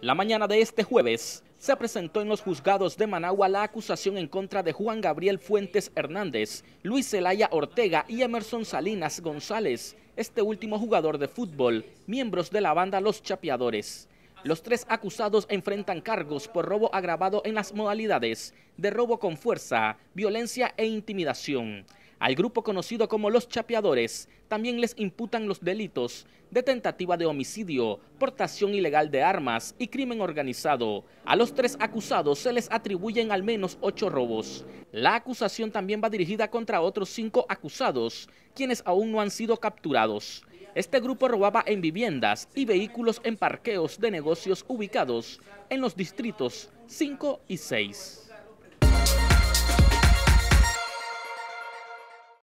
La mañana de este jueves se presentó en los juzgados de Managua la acusación en contra de Juan Gabriel Fuentes Hernández, Luis Zelaya Ortega y Emerson Salinas González, este último jugador de fútbol, miembros de la banda Los Chapeadores. Los tres acusados enfrentan cargos por robo agravado en las modalidades de robo con fuerza, violencia e intimidación. Al grupo conocido como los chapeadores también les imputan los delitos de tentativa de homicidio, portación ilegal de armas y crimen organizado. A los tres acusados se les atribuyen al menos ocho robos. La acusación también va dirigida contra otros cinco acusados, quienes aún no han sido capturados. Este grupo robaba en viviendas y vehículos en parqueos de negocios ubicados en los distritos 5 y 6.